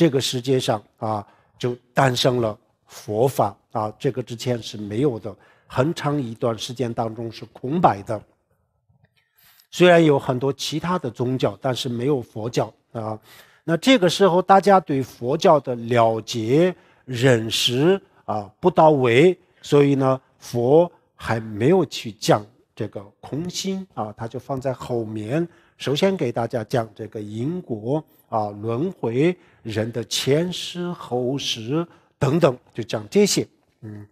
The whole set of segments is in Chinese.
这个世界上啊，就诞生了佛法啊，这个之前是没有的，很长一段时间当中是空白的。虽然有很多其他的宗教，但是没有佛教啊。那这个时候大家对佛教的了解、认识啊不到位，所以呢，佛还没有去讲这个空心啊，他就放在后面，首先给大家讲这个因果。啊，轮回人的前世后世等等，就讲这些。嗯，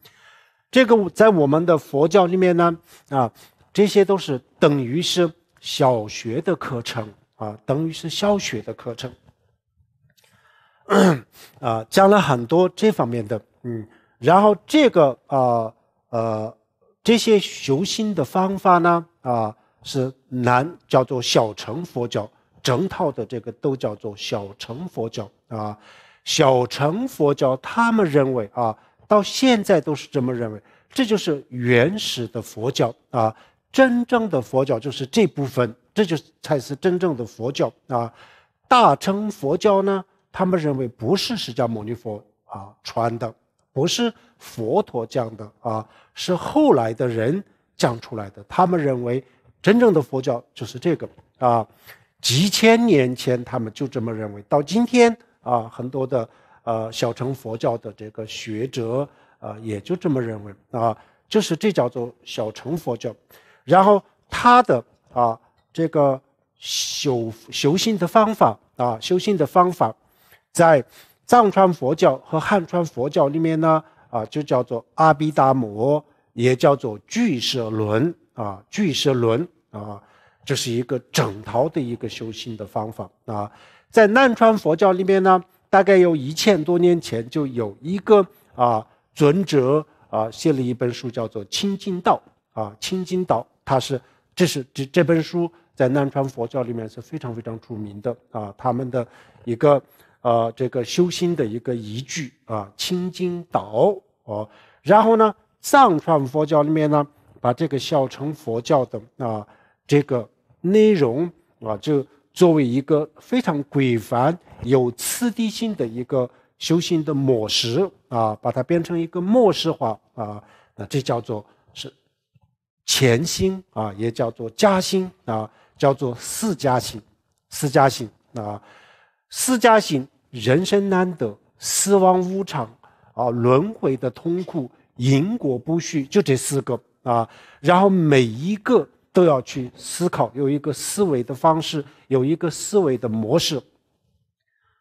这个在我们的佛教里面呢，啊，这些都是等于是小学的课程啊，等于是小学的课程。啊，讲了很多这方面的，嗯，然后这个啊呃这些修心的方法呢，啊是南叫做小乘佛教。整套的这个都叫做小乘佛教啊，小乘佛教他们认为啊，到现在都是这么认为，这就是原始的佛教啊，真正的佛教就是这部分，这就才是真正的佛教啊。大乘佛教呢，他们认为不是释迦牟尼佛啊传的，不是佛陀讲的啊，是后来的人讲出来的。他们认为真正的佛教就是这个啊。几千年前，他们就这么认为。到今天啊，很多的呃小乘佛教的这个学者，啊，也就这么认为啊。就是这叫做小乘佛教，然后他的啊这个修修心的方法啊，修心的方法，在藏传佛教和汉传佛教里面呢，啊，就叫做阿毗达摩，也叫做俱舍论啊，俱舍论啊。这是一个整套的一个修心的方法啊，在南传佛教里面呢，大概有一千多年前就有一个啊尊者啊写了一本书，叫做《清净道》啊，《清净道》它是这是这这本书在南传佛教里面是非常非常著名的啊，他们的一个呃这个修心的一个依据啊，《清净道》哦，然后呢，藏传佛教里面呢，把这个小乘佛教的啊这个。内容啊，就作为一个非常规范、有次第性的一个修行的模式啊，把它变成一个模式化啊，那这叫做是前心啊，也叫做加心啊，叫做四加心，四加心啊，四加心，人生难得，死亡无常啊，轮回的痛苦，因果不虚，就这四个啊，然后每一个。都要去思考，有一个思维的方式，有一个思维的模式。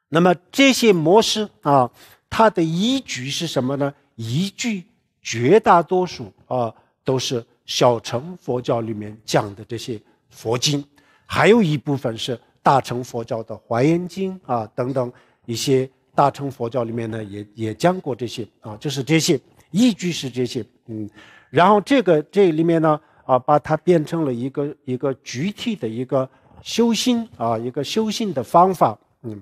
那么这些模式啊，它的依据是什么呢？依据绝大多数啊都是小乘佛教里面讲的这些佛经，还有一部分是大乘佛教的《华严经》啊等等一些大乘佛教里面呢也也讲过这些啊，就是这些依据是这些嗯，然后这个这里面呢。啊，把它变成了一个一个具体的一个修心啊，一个修心的方法，嗯，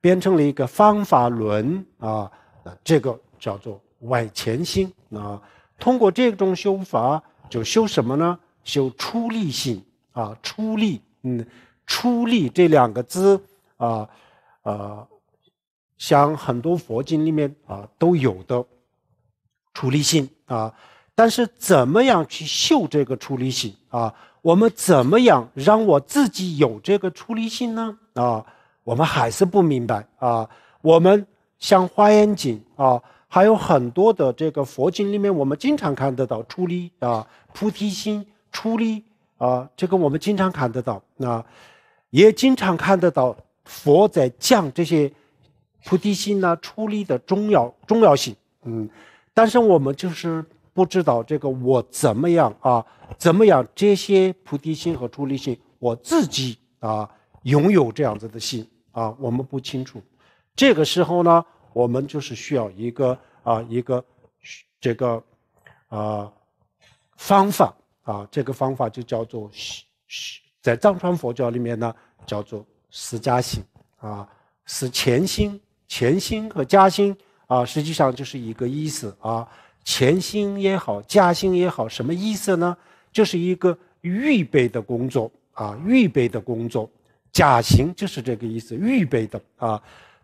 变成了一个方法论啊，这个叫做外前心啊。通过这种修法，就修什么呢？修出力心啊，出力，嗯，出力这两个字啊，呃，像很多佛经里面啊都有的出力心啊。但是怎么样去修这个出离心啊？我们怎么样让我自己有这个出离心呢？啊，我们还是不明白啊。我们像《华严经》啊，还有很多的这个佛经里面，我们经常看得到出离啊、菩提心、出离啊，这个我们经常看得到。那也经常看得到佛在讲这些菩提心呐、出离的重要重要性。嗯，但是我们就是。不知道这个我怎么样啊？怎么样？这些菩提心和出离心，我自己啊拥有这样子的心啊，我们不清楚。这个时候呢，我们就是需要一个啊，一个这个啊方法啊。这个方法就叫做在藏传佛教里面呢，叫做释加心啊，是前心、前心和加心啊，实际上就是一个意思啊。潜心也好，假心也好，什么意思呢？这是一个预备的工作啊，预备的工作，假行就是这个意思，预备的啊。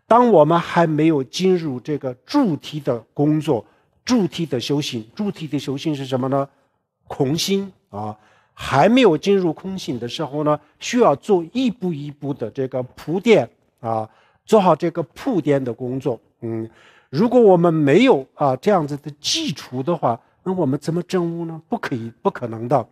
当我们还没有进入这个主题的工作、主题的修行、主题的修行是什么呢？空心啊，还没有进入空心的时候呢，需要做一步一步的这个铺垫啊，做好这个铺垫的工作，嗯。如果我们没有啊这样子的祭除的话，那我们怎么证悟呢？不可以，不可能的，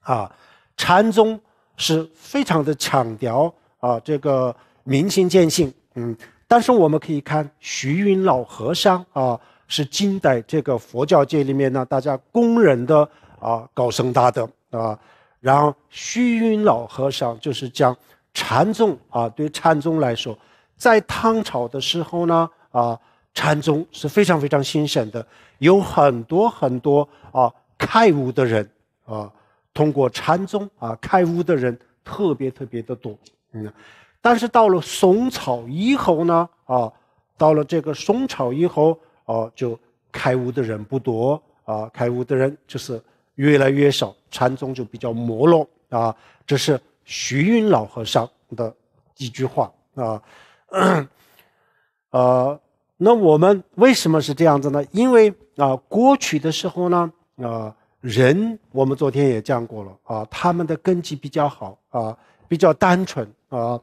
啊！禅宗是非常的强调啊这个明心见性，嗯。但是我们可以看虚云老和尚啊，是近代这个佛教界里面呢，大家公认的啊高僧大德啊。然后虚云老和尚就是讲禅宗啊，对禅宗来说，在唐朝的时候呢啊。禅宗是非常非常兴盛的，有很多很多啊开悟的人啊，通过禅宗啊开悟的人特别特别的多，嗯，但是到了宋朝以后呢啊，到了这个宋朝以后啊，就开悟的人不多啊，开悟的人就是越来越少，禅宗就比较没落啊。这是徐云老和尚的一句话啊，呃。那我们为什么是这样子呢？因为啊，过去的时候呢，啊，人我们昨天也讲过了啊，他们的根基比较好啊，比较单纯啊，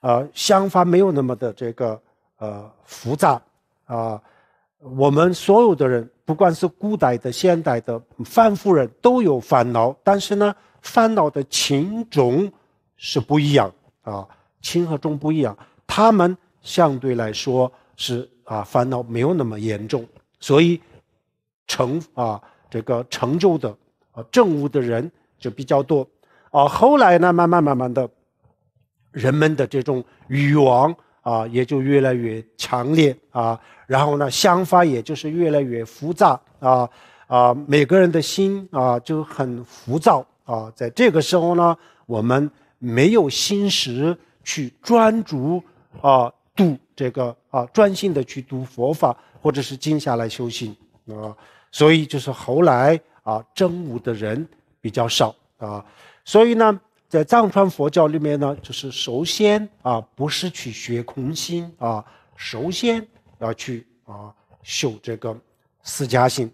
啊，想法没有那么的这个呃复杂啊。我们所有的人，不管是古代的、现代的凡夫人都有烦恼，但是呢，烦恼的轻重是不一样啊，轻和重不一样。他们相对来说。是啊，烦恼没有那么严重，所以成啊这个成就的啊正悟的人就比较多。啊。后来呢，慢慢慢慢的，人们的这种欲望啊，也就越来越强烈啊，然后呢，想法也就是越来越复杂啊啊，每个人的心啊就很浮躁啊。在这个时候呢，我们没有心识去专注啊度。这个啊，专心的去读佛法，或者是静下来修行啊，所以就是后来啊，真悟的人比较少啊，所以呢，在藏传佛教里面呢，就是首先啊，不是去学空心啊，首先要去啊修这个四家性。